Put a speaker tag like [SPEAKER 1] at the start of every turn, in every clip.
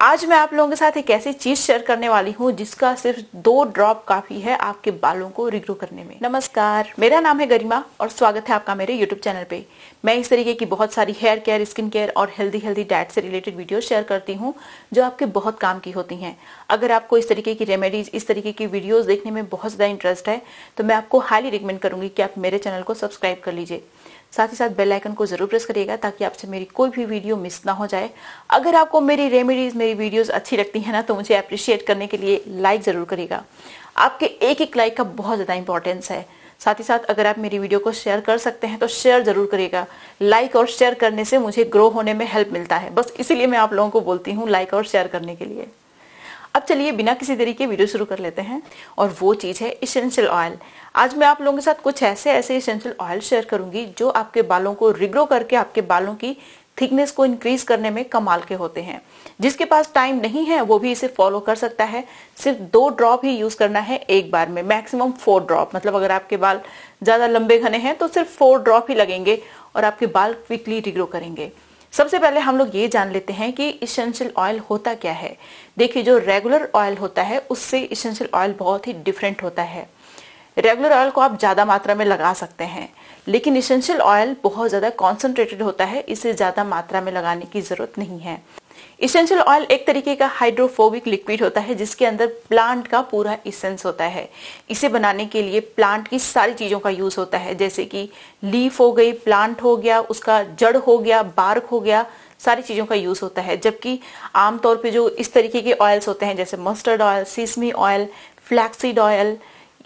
[SPEAKER 1] आज मैं आप लोगों के साथ एक ऐसी चीज शेयर करने वाली हूँ जिसका सिर्फ दो ड्रॉप काफी है आपके बालों को रिग्रो करने में नमस्कार मेरा नाम है गरिमा और स्वागत है आपका मेरे यूट्यूब चैनल पे मैं इस तरीके की बहुत सारी हेयर केयर स्किन केयर और हेल्दी हेल्दी डाइट से रिलेटेड वीडियो शेयर करती हूँ जो आपके बहुत काम की होती है अगर आपको इस तरीके की रेमेडीज इस तरीके की वीडियोज देखने में बहुत ज्यादा इंटरेस्ट है तो मैं आपको हाईली रिकमेंड करूंगी कि आप मेरे चैनल को सब्सक्राइब कर लीजिए साथ ही साथ बेल आइकन को जरूर प्रेस करिएगा ताकि आपसे मेरी कोई भी वीडियो मिस ना हो जाए अगर आपको मेरी रेमेडीज मेरी वीडियोस अच्छी लगती है ना तो मुझे अप्रिशिएट करने के लिए लाइक ज़रूर करिएगा आपके एक एक लाइक का बहुत ज़्यादा इंपॉर्टेंस है साथ ही साथ अगर आप मेरी वीडियो को शेयर कर सकते हैं तो शेयर ज़रूर करिएगा लाइक और शेयर करने से मुझे ग्रो होने में हेल्प मिलता है बस इसीलिए मैं आप लोगों को बोलती हूँ लाइक और शेयर करने के लिए अब चलिए बिना किसी देरी के वीडियो शुरू कर लेते हैं और वो चीज़ है इसेंशियल ऑयल आज मैं आप लोगों के साथ कुछ ऐसे ऐसे इसेंशियल ऑयल शेयर करूंगी जो आपके बालों को रिग्रो करके आपके बालों की थिकनेस को इंक्रीज करने में कमाल के होते हैं जिसके पास टाइम नहीं है वो भी इसे फॉलो कर सकता है सिर्फ दो ड्रॉप ही यूज करना है एक बार में मैक्सिमम फोर ड्रॉप मतलब अगर आपके बाल ज्यादा लंबे घने हैं तो सिर्फ फोर ड्रॉप ही लगेंगे और आपके बाल क्विकली रिग्रो करेंगे सबसे पहले हम लोग ये जान लेते हैं कि इसेंशियल ऑयल होता क्या है देखिए जो रेगुलर ऑयल होता है उससे इसेंशियल ऑयल बहुत ही डिफरेंट होता है रेगुलर ऑयल को आप ज़्यादा मात्रा में लगा सकते हैं लेकिन इसेंशियल ऑयल बहुत ज़्यादा कॉन्सेंट्रेटेड होता है इसे ज़्यादा मात्रा में लगाने की ज़रूरत नहीं है इसेंशियल ऑयल एक तरीके का हाइड्रोफोबिक लिक्विड होता है जिसके अंदर प्लांट का पूरा इसेंस होता है इसे बनाने के लिए प्लांट की सारी चीज़ों का यूज़ होता है जैसे कि लीफ हो गई प्लांट हो गया उसका जड़ हो गया बार्क हो गया सारी चीज़ों का यूज़ होता है जबकि आमतौर पर जो इस तरीके के ऑयल्स होते हैं जैसे mustard oil sesame oil flaxseed oil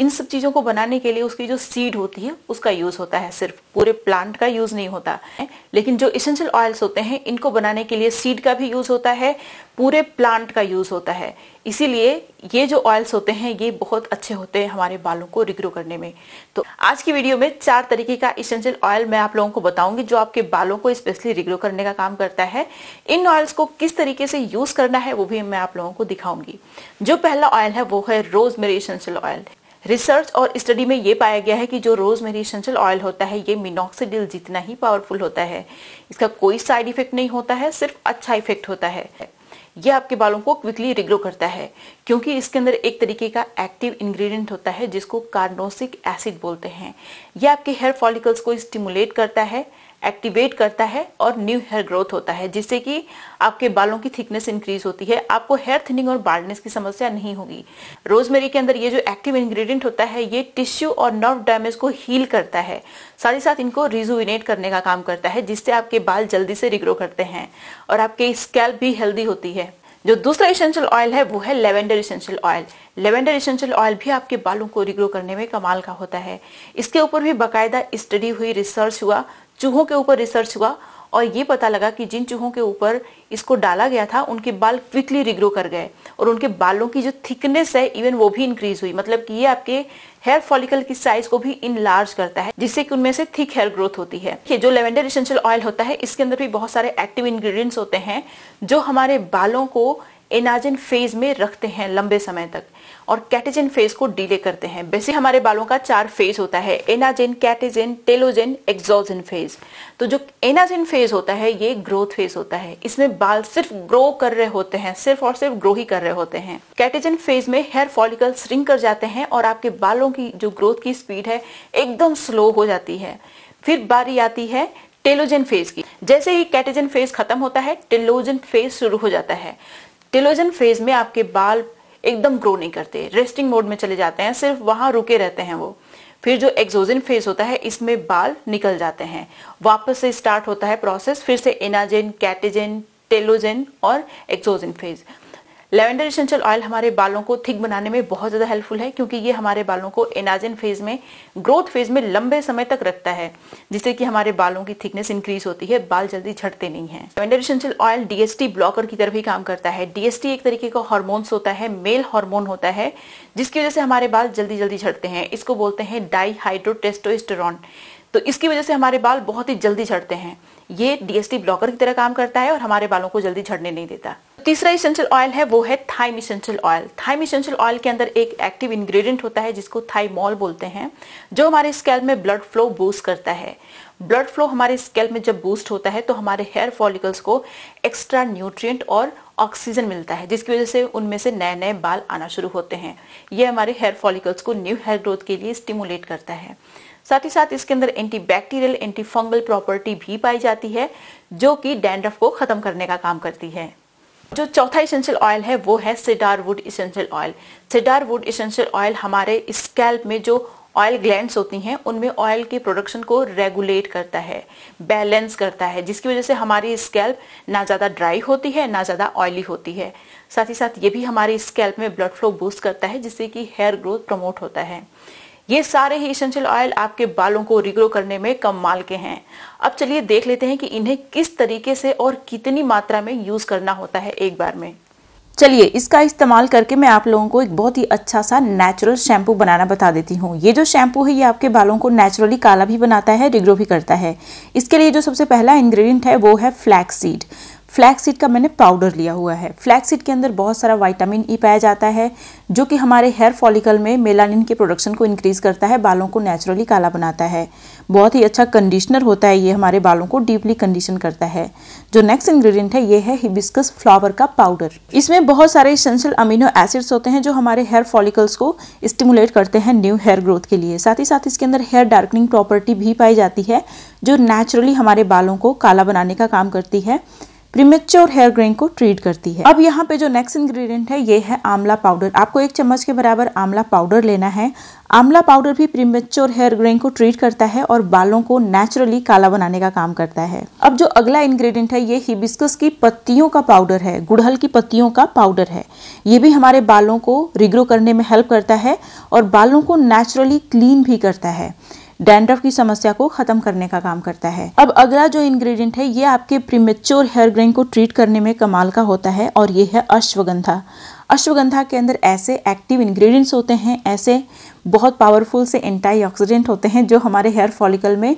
[SPEAKER 1] इन सब चीजों को बनाने के लिए उसकी जो सीड होती है उसका यूज होता है सिर्फ पूरे प्लांट का यूज नहीं होता है लेकिन जो इसेंशियल ऑयल्स होते हैं इनको बनाने के लिए सीड का भी यूज होता है पूरे प्लांट का यूज होता है इसीलिए ये जो ऑयल्स होते हैं ये बहुत अच्छे होते हैं हमारे बालों को रिग्रो करने में तो आज की वीडियो में चार तरीके का इसेंशियल ऑयल मैं आप लोगों को बताऊंगी जो आपके बालों को स्पेशली रिग्रो करने का काम करता है इन ऑयल्स को किस तरीके से यूज करना है वो भी मैं आप लोगों को दिखाऊंगी जो पहला ऑयल है वो है रोजमेरी इसेंशियल ऑयल रिसर्च और स्टडी में ये पाया गया है कि जो रोजमेरी एसेंशियल ऑयल होता है ये मिनोक्सिडिल जितना ही पावरफुल होता है इसका कोई साइड इफेक्ट नहीं होता है सिर्फ अच्छा इफेक्ट होता है यह आपके बालों को क्विकली रिग्रो करता है क्योंकि इसके अंदर एक तरीके का एक्टिव इंग्रेडिएंट होता है जिसको कार्नोसिक एसिड बोलते हैं यह आपके हेयर फॉलिकल्स को स्टिमुलेट करता है एक्टिवेट करता है और न्यू हेयर ग्रोथ होता है जिससे कि आपके बालों की थिकनेस इंक्रीज होती है आपको हेयर थिनिंग और बाल्डनेस की समस्या नहीं होगी रोजमेरी के अंदर ये जो एक्टिव इंग्रेडिएंट होता है ये टिश्यू और नर्व डैमेज को हील करता है साथ ही साथ इनको रिजुविनेट करने का काम करता है जिससे आपके बाल जल्दी से रिग्रो करते हैं और आपके स्कैल्प भी हेल्दी होती है जो दूसरा इसेंशियल ऑयल है वो है lavender essential oil lavender essential oil भी आपके बालों को रिग्रो करने में कमाल का होता है इसके ऊपर भी बाकायदा स्टडी हुई रिसर्च हुआ चूहों के ऊपर रिसर्च हुआ और ये पता लगा कि जिन चूहों के ऊपर इसको डाला गया था उनके बाल क्विकली रिग्रो कर गए और उनके बालों की जो थिकनेस है इवन वो भी इंक्रीज हुई मतलब कि ये आपके हेयर फॉलिकल की साइज को भी इन करता है जिससे कि उनमें से थिक हेयर ग्रोथ होती है जो लेवेंडर इसेंशियल ऑयल होता है इसके अंदर भी बहुत सारे एक्टिव इंग्रेडिएंट्स होते हैं जो हमारे बालों को एनाजिन फेज में रखते हैं लंबे समय तक और कैटेजिन फेज को डिले करते हैं वैसे हमारे बालों का चार फेज होता है एनाजिन कैटेजिन टेलोजिन एक्सोजिन फेज तो जो एनाजिन फेज होता है ये ग्रोथ फेज होता है इसमें बाल सिर्फ ग्रो कर रहे होते हैं सिर्फ और सिर्फ ग्रो ही कर रहे होते हैं कैटेजिन फेज में हेयर फॉलिकल श्रिंक कर जाते हैं और आपके बालों की जो ग्रोथ की स्पीड है एकदम स्लो हो जाती है फिर बारी आती है टेलोजन फेज की जैसे ही कैटेजन फेज खत्म होता है टेलोजन फेज शुरू हो जाता है टेलोजन फेज में आपके बाल एकदम ग्रो नहीं करते रेस्टिंग मोड में चले जाते हैं सिर्फ वहां रुके रहते हैं वो फिर जो एक्सोजन फेज होता है इसमें बाल निकल जाते हैं वापस से स्टार्ट होता है प्रोसेस फिर से एनाजेन कैटेजेन टेलोजेन और exogen phase lavender essential oil हमारे बालों को थिक बनाने में बहुत ज्यादा हेल्पफुल है क्योंकि ये हमारे बालों को एनाजिन फेज में ग्रोथ फेज में लंबे समय तक रखता है जिससे कि हमारे बालों की थिकनेस इंक्रीज होती है बाल जल्दी झड़ते नहीं है lavender essential oil DST blocker की तरफ ही काम करता है डीएसटी एक तरीके का हॉर्मोन्स होता है मेल हॉर्मोन होता है जिसकी वजह से हमारे बाल जल्दी जल्दी झड़ते हैं इसको बोलते हैं डाईहाइड्रोटेस्टोस्टेरॉन तो इसकी वजह से हमारे बाल बहुत ही जल्दी झड़ते हैं ये डीएसटी ब्लॉकर की तरह काम करता है और हमारे बालों को जल्दी झड़ने नहीं देता तीसरा इसेंशियल ऑयल है वो है thyme essential oil thyme essential oil के अंदर एक एक्टिव इंग्रेडिएंट होता है जिसको थाइमॉल बोलते हैं जो हमारे स्केल में ब्लड फ्लो बूस्ट करता है ब्लड फ्लो हमारे स्केल में जब बूस्ट होता है तो हमारे हेयर फॉलिकल्स को एक्स्ट्रा न्यूट्रिएंट और ऑक्सीजन मिलता है जिसकी वजह से उनमें से नए नए बाल आना शुरू होते हैं ये हमारे हेयर फॉलिकल्स को न्यू हेयर ग्रोथ के लिए स्टिमुलेट करता है साथ ही साथ इसके अंदर anti bacterial anti fungal property भी पाई जाती है जो कि डैंड्रफ को खत्म करने का काम करती है जो चौथा इसेंशियल ऑयल है वो है cedar wood essential oil cedar wood essential oil हमारे स्कैल्प में जो ऑयल ग्लैंड होती हैं उनमें ऑयल की प्रोडक्शन को रेगुलेट करता है बैलेंस करता है जिसकी वजह से हमारी स्कैल्प ना ज़्यादा ड्राई होती है ना ज़्यादा ऑयली होती है साथ ही साथ ये भी हमारी स्कैल्प में ब्लड फ्लो बूस्ट करता है जिससे कि हेयर ग्रोथ प्रमोट होता है ये सारे ही इसेंशियल ऑयल आपके बालों को रिग्रो करने में कम माल के हैं अब चलिए देख लेते हैं कि इन्हें किस तरीके से और कितनी मात्रा में यूज करना होता है एक बार में चलिए इसका इस्तेमाल करके मैं आप लोगों को एक बहुत ही अच्छा सा नेचुरल शैम्पू बनाना बता देती हूँ ये जो शैम्पू है ये आपके बालों को नेचुरली काला भी बनाता है रिग्रो भी करता है इसके लिए जो सबसे पहला इंग्रेडिएंट है वो है फ्लैक्स सीड फ्लैक्स सीड का मैंने पाउडर लिया हुआ है फ्लैक्स सीड के अंदर बहुत सारा वाइटामिन ई e पाया जाता है जो कि हमारे हेयर फॉलिकल में मेलानिन के प्रोडक्शन को इंक्रीज़ करता है बालों को नेचुरली काला बनाता है बहुत ही अच्छा कंडीशनर होता है ये हमारे बालों को डीपली कंडीशन करता है जो नेक्स्ट इंग्रेडिएंट है ये है हिबिस्कस फ्लावर का पाउडर इसमें बहुत सारे इसेंशियल अमीनो एसिड्स होते हैं जो हमारे हेयर फॉलिकल्स को स्टिमुलेट करते हैं न्यू हेयर ग्रोथ के लिए साथ ही साथ इसके अंदर हेयर डार्कनिंग प्रॉपर्टी भी पाई जाती है जो नेचुरली हमारे बालों को काला बनाने का काम करती है प्रीमेच्योर हेयर ग्रेन को ट्रीट करती है अब यहाँ पे जो नेक्स्ट इंग्रेडिएंट है ये है आमला पाउडर आपको एक चम्मच के बराबर आंवला पाउडर लेना है आमला पाउडर भी प्रीमेच्योर हेयर ग्रेन को ट्रीट करता है और बालों को नेचुरली काला बनाने का काम करता है अब जो अगला इंग्रेडिएंट है ये हिबिस्कस की पत्तियों का पाउडर है गुड़हल की पत्तियों का पाउडर है ये भी हमारे बालों को रिग्रो करने में हेल्प करता है और बालों को नेचुरली क्लीन भी करता है डैंड्रफ की समस्या को खत्म करने का काम करता है अब अगला जो इंग्रेडिएंट है ये आपके प्रीमेच्योर हेयर ग्रेन को ट्रीट करने में कमाल का होता है और ये है अश्वगंधा अश्वगंधा के अंदर ऐसे एक्टिव इंग्रेडिएंट्स होते हैं ऐसे बहुत पावरफुल से एंटीऑक्सीडेंट होते हैं जो हमारे हेयर फॉलिकल में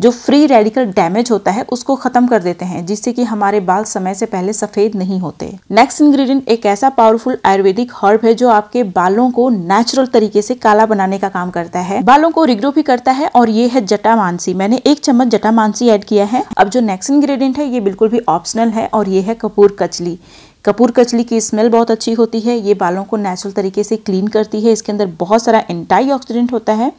[SPEAKER 1] जो फ्री रेडिकल डैमेज होता है उसको खत्म कर देते हैं जिससे कि हमारे बाल समय से पहले सफेद नहीं होते नेक्स्ट इंग्रेडिएंट एक ऐसा पावरफुल आयुर्वेदिक हर्ब है जो आपके बालों को नेचुरल तरीके से काला बनाने का काम करता है बालों को रिग्रो भी करता है और ये है जटा मानसी मैंने एक चम्मच जटा मानसी एड किया है अब जो नेक्स्ट इंग्रेडिएंट है ये बिल्कुल भी ऑप्शनल है और ये है कपूर कचली कपूर कचली की स्मेल बहुत अच्छी होती है ये बालों को नेचुरल तरीके से क्लीन करती है इसके अंदर बहुत सारा एंटाई ऑक्सीडेंट होता है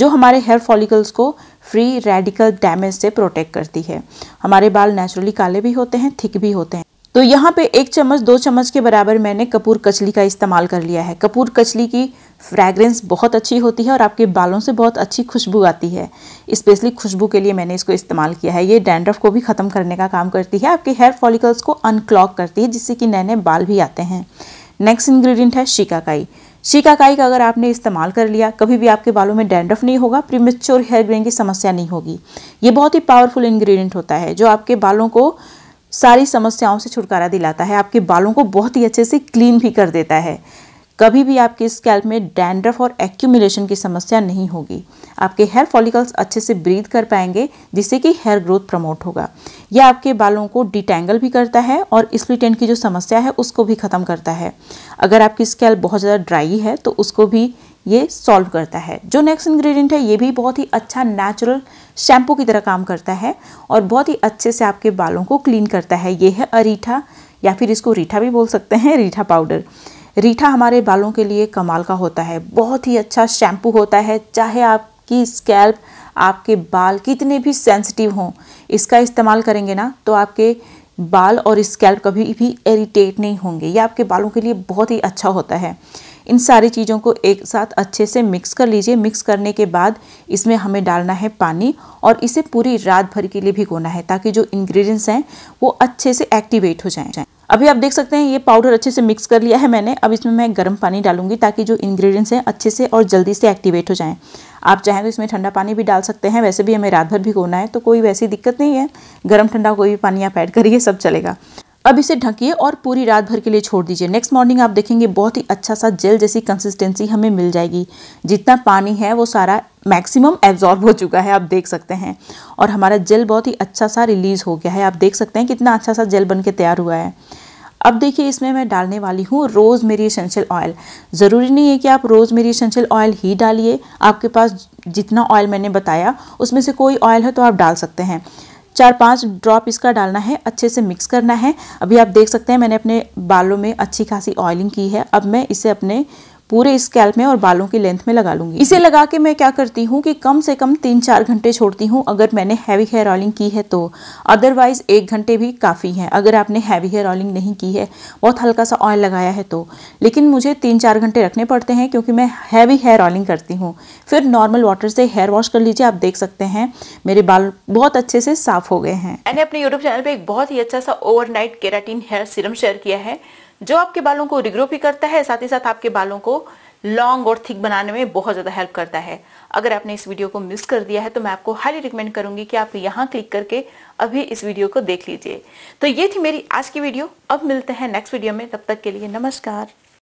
[SPEAKER 1] जो हमारे हेयर फॉलिकल्स को फ्री रेडिकल डैमेज से प्रोटेक्ट करती है हमारे बाल नेचुरली काले भी होते हैं थिक भी होते हैं तो यहाँ पे एक चम्मच दो चम्मच के बराबर मैंने कपूर कचली का इस्तेमाल कर लिया है कपूर कचली की फ्रैग्रेंस बहुत अच्छी होती है और आपके बालों से बहुत अच्छी खुशबू आती है स्पेशली खुशबू के लिए मैंने इसको इस्तेमाल किया है ये डैंड्रफ को भी ख़त्म करने का काम करती है आपके हेयर फॉलिकल्स को अनक्लॉक करती है जिससे कि नए नए बाल भी आते हैं नेक्स्ट इन्ग्रीडियंट है शिकाकाई शिकाकाई का अगर आपने इस्तेमाल कर लिया कभी भी आपके बालों में डैंड्रफ नहीं होगा प्रीमेच्योर हेयर ग्रेन की समस्या नहीं होगी ये बहुत ही पावरफुल इंग्रेडिएंट होता है जो आपके बालों को सारी समस्याओं से छुटकारा दिलाता है आपके बालों को बहुत ही अच्छे से क्लीन भी कर देता है कभी भी आपके स्कैल्प में डैंड्रफ और एक्यूमुलेशन की समस्या नहीं होगी आपके हेयर फॉलिकल्स अच्छे से ब्रीद कर पाएंगे जिससे कि हेयर ग्रोथ प्रमोट होगा यह आपके बालों को डिटेंगल भी करता है और स्प्लिट एंड की जो समस्या है उसको भी ख़त्म करता है अगर आपकी स्कैल बहुत ज़्यादा ड्राई है तो उसको भी ये सॉल्व करता है जो नेक्स्ट इंग्रेडिएंट है ये भी बहुत ही अच्छा नेचुरल शैम्पू की तरह काम करता है और बहुत ही अच्छे से आपके बालों को क्लीन करता है ये है अरीठा या फिर इसको रीठा भी बोल सकते हैं रीठा पाउडर रीठा हमारे बालों के लिए कमाल का होता है बहुत ही अच्छा शैम्पू होता है चाहे आपकी स्कैल्प आपके बाल कितने भी सेंसिटिव हों इसका इस्तेमाल करेंगे ना तो आपके बाल और स्कैल्प कभी भी इरिटेट नहीं होंगे ये आपके बालों के लिए बहुत ही अच्छा होता है इन सारी चीज़ों को एक साथ अच्छे से मिक्स कर लीजिए मिक्स करने के बाद इसमें हमें डालना है पानी और इसे पूरी रात भर के लिए भिगोना है ताकि जो इंग्रेडिएंट्स हैं वो अच्छे से एक्टिवेट हो जाएं अभी आप देख सकते हैं ये पाउडर अच्छे से मिक्स कर लिया है मैंने अब इसमें मैं गर्म पानी डालूंगी ताकि जो इंग्रेडिएंट्स हैं अच्छे से और जल्दी से एक्टिवेट हो जाएं आप चाहें तो इसमें ठंडा पानी भी डाल सकते हैं वैसे भी हमें रात भर भिगोना है तो कोई वैसी दिक्कत नहीं है गर्म ठंडा कोई भी पानी आप ऐड करिए सब चलेगा अब इसे ढकिए और पूरी रात भर के लिए छोड़ दीजिए नेक्स्ट मॉर्निंग आप देखेंगे बहुत ही अच्छा सा जेल जैसी कंसिस्टेंसी हमें मिल जाएगी जितना पानी है वो सारा मैक्सिमम एब्जॉर्ब हो चुका है आप देख सकते हैं और हमारा जेल बहुत ही अच्छा सा रिलीज़ हो गया है आप देख सकते हैं कितना अच्छा सा जेल बन के तैयार हुआ है अब देखिए इसमें मैं डालने वाली हूँ रोज़ मेरी एसेंशियल ऑयल ज़रूरी नहीं है कि आप रोज़ मेरी एसेंशियल ऑयल ही डालिए आपके पास जितना ऑयल मैंने बताया उसमें से कोई ऑयल है तो आप डाल सकते हैं चार पांच ड्रॉप इसका डालना है अच्छे से मिक्स करना है अभी आप देख सकते हैं मैंने अपने बालों में अच्छी खासी ऑयलिंग की है अब मैं इसे अपने पूरे स्कैल्प में और बालों की लेंथ में लगा लूंगी इसे लगा के मैं क्या करती हूँ कि कम से कम तीन चार घंटे छोड़ती हूँ अगर मैंने हैवी हेयर ऑयलिंग की है तो अदरवाइज एक घंटे भी काफ़ी है अगर आपने हैवी हेयर ऑयलिंग नहीं की है बहुत हल्का सा ऑयल लगाया है तो लेकिन मुझे तीन चार घंटे रखने पड़ते हैं क्योंकि मैं हैवी हेयर ऑयलिंग करती हूँ फिर नॉर्मल वाटर से हेयर वॉश कर लीजिए आप देख सकते हैं मेरे बाल बहुत अच्छे से साफ हो गए हैं मैंने अपने यूट्यूब चैनल पर एक बहुत ही अच्छा सा our keratin hair serum share किया है जो आपके बालों को रिग्रो भी करता है साथ ही साथ आपके बालों को लॉन्ग और थिक बनाने में बहुत ज़्यादा हेल्प करता है अगर आपने इस वीडियो को मिस कर दिया है तो मैं आपको हाईली रिकमेंड करूंगी कि आप यहाँ क्लिक करके अभी इस वीडियो को देख लीजिए तो ये थी मेरी आज की वीडियो अब मिलते हैं नेक्स्ट वीडियो में तब तक के लिए नमस्कार